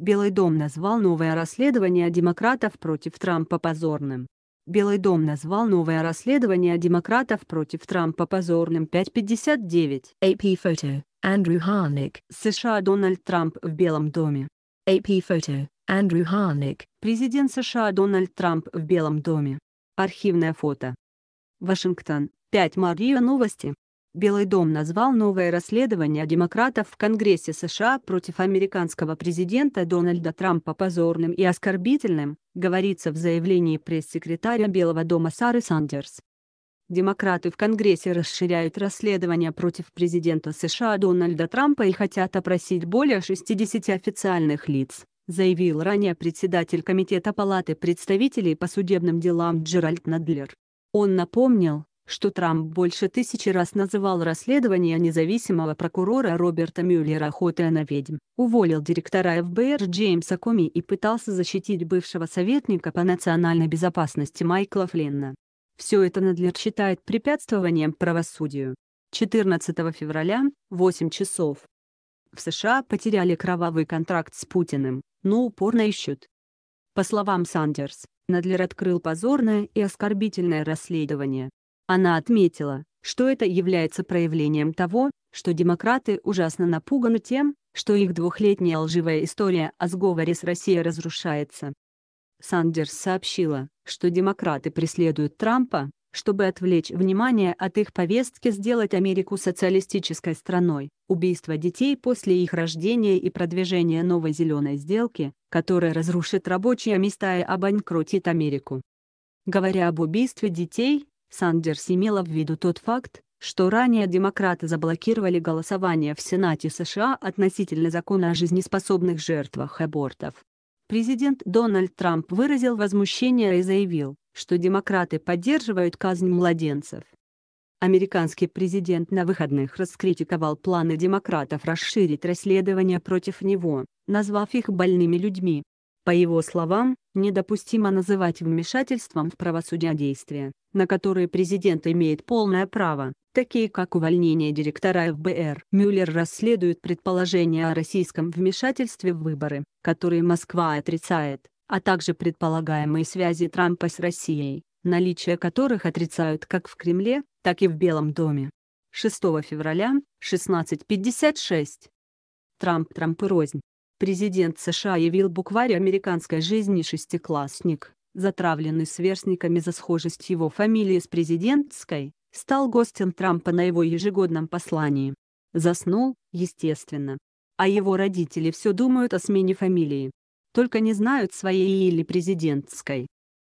Белый дом назвал новое расследование демократов против Трампа позорным. Белый дом назвал новое расследование демократов против Трампа позорным 5.59. AP Photo. Андрю Харник. США Дональд Трамп в Белом доме. AP Photo. Андрю Харник. Президент США Дональд Трамп в Белом доме. Архивное фото. Вашингтон. 5 Мария Новости. Белый дом назвал новое расследование демократов в Конгрессе США против американского президента Дональда Трампа позорным и оскорбительным, говорится в заявлении пресс-секретаря Белого дома Сары Сандерс. Демократы в Конгрессе расширяют расследование против президента США Дональда Трампа и хотят опросить более 60 официальных лиц, заявил ранее председатель Комитета Палаты представителей по судебным делам Джеральд Надлер. Он напомнил, что Трамп больше тысячи раз называл расследование независимого прокурора Роберта Мюллера охотой на ведьм, уволил директора ФБР Джеймса Коми и пытался защитить бывшего советника по национальной безопасности Майкла Флинна. Все это Надлер считает препятствованием правосудию. 14 февраля, 8 часов. В США потеряли кровавый контракт с Путиным, но ну, упорно ищут. По словам Сандерс, Надлер открыл позорное и оскорбительное расследование, она отметила, что это является проявлением того, что демократы ужасно напуганы тем, что их двухлетняя лживая история о сговоре с Россией разрушается. Сандерс сообщила, что демократы преследуют Трампа, чтобы отвлечь внимание от их повестки сделать Америку социалистической страной, убийство детей после их рождения и продвижение новой зеленой сделки, которая разрушит рабочие места и обанкротит Америку. Говоря об убийстве детей, Сандерс имела в виду тот факт, что ранее демократы заблокировали голосование в Сенате США относительно закона о жизнеспособных жертвах абортов. Президент Дональд Трамп выразил возмущение и заявил, что демократы поддерживают казнь младенцев. Американский президент на выходных раскритиковал планы демократов расширить расследование против него, назвав их больными людьми, по его словам, недопустимо называть вмешательством в правосудие действия, на которые президент имеет полное право, такие как увольнение директора ФБР. Мюллер расследует предположения о российском вмешательстве в выборы, которые Москва отрицает, а также предполагаемые связи Трампа с Россией, наличие которых отрицают как в Кремле, так и в Белом доме. 6 февраля, 16.56. Трамп, Трамп и рознь. Президент США явил букварь американской жизни шестиклассник, затравленный сверстниками за схожесть его фамилии с президентской, стал гостем Трампа на его ежегодном послании. Заснул, естественно. А его родители все думают о смене фамилии. Только не знают своей или президентской.